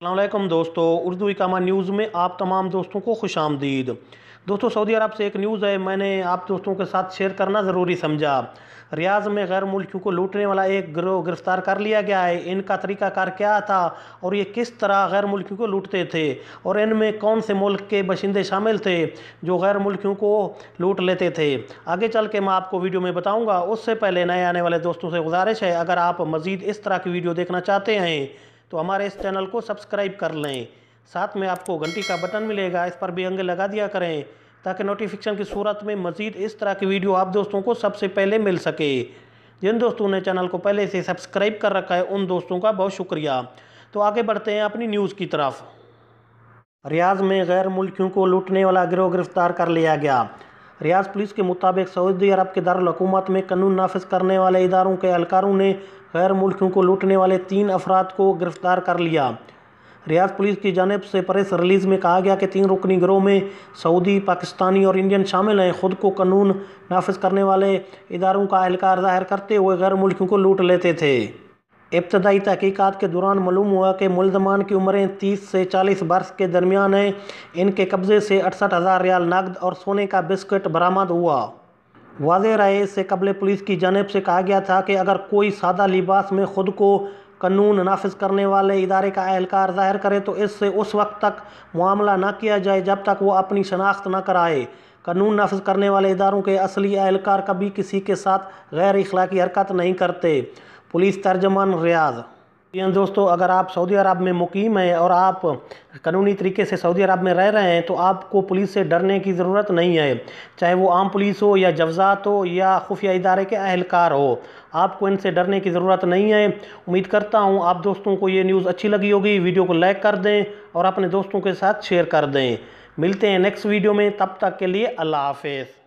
السلام علیکم دوستو اردو اکامہ نیوز میں آپ تمام دوستوں کو خوش آمدید دوستو سعودی عرب سے ایک نیوز ہے میں نے آپ دوستوں کے ساتھ شیئر کرنا ضروری سمجھا ریاض میں غیر ملکیوں کو لوٹنے والا ایک گروہ گرفتار کر لیا گیا ہے ان کا طریقہ کار کیا تھا اور یہ کس طرح غیر ملکیوں کو لوٹتے تھے اور ان میں کون سے ملک کے باشندے شامل تھے جو غیر ملکیوں کو لوٹ لیتے تھے آگے چل کے میں آپ کو ویڈیو میں بتاؤں گا اس سے پہلے نئے آنے والے دوستوں سے گزارش ہے اگر آپ مزید اس طرح کی ویڈیو دیکھنا چاہتے ہیں تو ہمارے اس چینل کو سبسکرائب کر لیں ساتھ میں آپ کو گھنٹی کا بٹن ملے گا اس پر بھی انگے لگا دیا کریں تاکہ نوٹیفکشن کی صورت میں مزید اس طرح کی ویڈیو آپ دوستوں کو سب سے پہلے مل سکے جن دوستوں نے چینل کو پہلے سے سبسکرائب کر رکھا ہے ان دوستوں کا بہت شکریہ تو آگے بڑھتے ہیں اپنی نیوز کی طرف ریاض میں غیر ملکیوں کو لوٹنے والا گروہ گرفتار کر لیا گیا ریاض پولیس کے مطابق سعودی عرب کے دارالحکومت میں قانون نافذ کرنے والے اداروں کے اہلکاروں نے غیر ملکیوں کو لوٹنے والے تین افراد کو گرفتار کر لیا ریاض پولیس کی جانب سے پریس ریلیز میں کہا گیا کہ تین رکنی گروہ میں سعودی پاکستانی اور انڈین شامل ہیں خود کو قانون نافذ کرنے والے اداروں کا اہلکار ظاہر کرتے ہوئے غیر ملکیوں کو لوٹ لیتے تھے ابتدائی تحقیقات کے دوران معلوم ہوا کہ ملزمان کی عمریں تیس سے چالیس برس کے درمیان ہیں ان کے قبضے سے اٹھسٹھ ہزار ریال نقد اور سونے کا بسکٹ برآمد ہوا واضح رائے اس سے قبل پولیس کی جانب سے کہا گیا تھا کہ اگر کوئی سادہ لباس میں خود کو قانون نافذ کرنے والے ادارے کا اہلکار ظاہر کرے تو اس سے اس وقت تک معاملہ نہ کیا جائے جب تک وہ اپنی شناخت نہ کرائے قانون نافذ کرنے والے اداروں کے اصلی اہلکار کبھی کسی کے ساتھ غیر اخلاقی حرکت نہیں کرتے پولیس ترجمان ریاض جی ہاں دوستو اگر آپ سعودی عرب میں مقیم ہیں اور آپ قانونی طریقے سے سعودی عرب میں رہ رہے ہیں تو آپ کو پولیس سے ڈرنے کی ضرورت نہیں ہے چاہے وہ عام پولیس ہو یا جوزات ہو یا خفیہ ادارے کے اہلکار ہو آپ کو ان سے ڈرنے کی ضرورت نہیں ہے امید کرتا ہوں آپ دوستوں کو یہ نیوز اچھی لگی ہوگی ویڈیو کو لائک کر دیں اور اپنے دوستوں کے ساتھ شیئر کر دیں ملتے ہیں نیکسٹ ویڈیو میں تب تک کے لیے اللہ حافظ